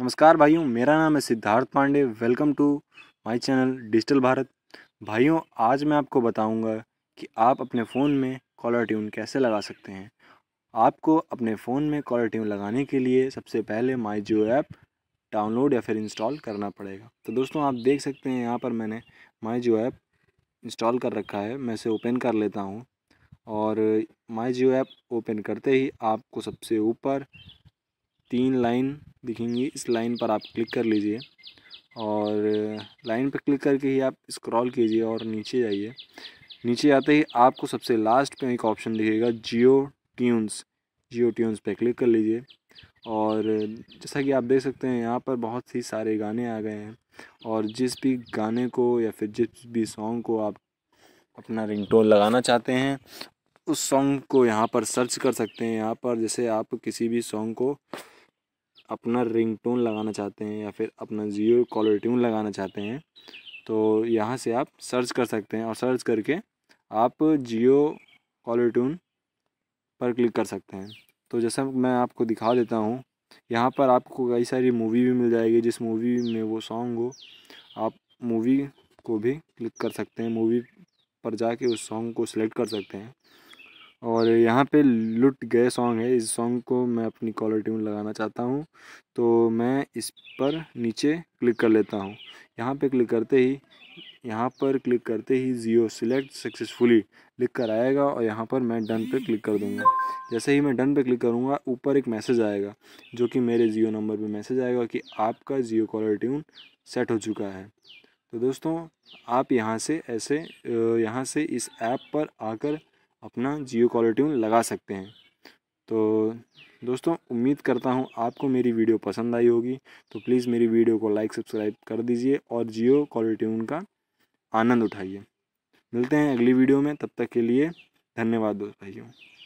नमस्कार भाइयों मेरा नाम है Siddharth Pandey welcome to my channel digital Bharat भाइयों आज मैं आपको बताऊंगा कि आप अपने फ़ोन में कॉलर ट्यून कैसे लगा सकते हैं आपको अपने फ़ोन में कॉलर ट्यून लगाने के लिए सबसे पहले माई जियो ऐप डाउनलोड या फिर इंस्टॉल करना पड़ेगा तो दोस्तों आप देख सकते हैं यहाँ पर मैंने माई जियो ऐप इंस्टॉल कर रखा है मैं इसे ओपन कर लेता हूँ और माई जियो ऐप ओपन करते ही आपको सबसे ऊपर तीन लाइन दिखेंगी इस लाइन पर आप क्लिक कर लीजिए और लाइन पर क्लिक करके ही आप स्क्रॉल कीजिए और नीचे जाइए नीचे आते ही आपको सबसे लास्ट पे एक ऑप्शन दिखेगा जियो ट्यून्स जियो ट्यून्स पर क्लिक कर लीजिए और जैसा कि आप देख सकते हैं यहाँ पर बहुत ही सारे गाने आ गए हैं और जिस भी गाने को या फिर जिस भी सॉन्ग को आप अपना रिंगटोन लगाना चाहते हैं उस सॉन्ग को यहाँ पर सर्च कर सकते हैं यहाँ पर जैसे आप किसी भी सॉन्ग को अपना रिंग टोन लगाना चाहते हैं या फिर अपना जियो कॉलर ट्यून लगाना चाहते हैं तो यहाँ से आप सर्च कर सकते हैं और सर्च करके आप जियो कॉलर ट्यून पर क्लिक कर सकते हैं तो जैसा मैं आपको दिखा देता हूँ यहाँ पर आपको कई सारी मूवी भी मिल जाएगी जिस मूवी में वो सॉन्ग हो आप मूवी को भी क्लिक कर सकते हैं मूवी पर जाके उस सॉन्ग को सिलेक्ट कर सकते हैं और यहाँ पे लुट गए सॉन्ग है इस सॉन्ग को मैं अपनी कॉलर ट्यून लगाना चाहता हूँ तो मैं इस पर नीचे क्लिक कर लेता हूँ यहाँ पे क्लिक करते ही यहाँ पर क्लिक करते ही जियो सिलेक्ट सक्सेसफुली लिख कर आएगा और यहाँ पर मैं डन पे क्लिक कर दूँगा जैसे ही मैं डन पे क्लिक करूँगा ऊपर एक मैसेज आएगा जो कि मेरे जियो नंबर पर मैसेज आएगा कि आपका जियो कॉलर ट्यून सेट हो चुका है तो दोस्तों आप यहाँ से ऐसे यहाँ से इस ऐप पर आकर अपना जियो कॉलर ट्यून लगा सकते हैं तो दोस्तों उम्मीद करता हूँ आपको मेरी वीडियो पसंद आई होगी तो प्लीज़ मेरी वीडियो को लाइक सब्सक्राइब कर दीजिए और जियो कॉलर ट्यून का आनंद उठाइए मिलते हैं अगली वीडियो में तब तक के लिए धन्यवाद दोस्त भाइयों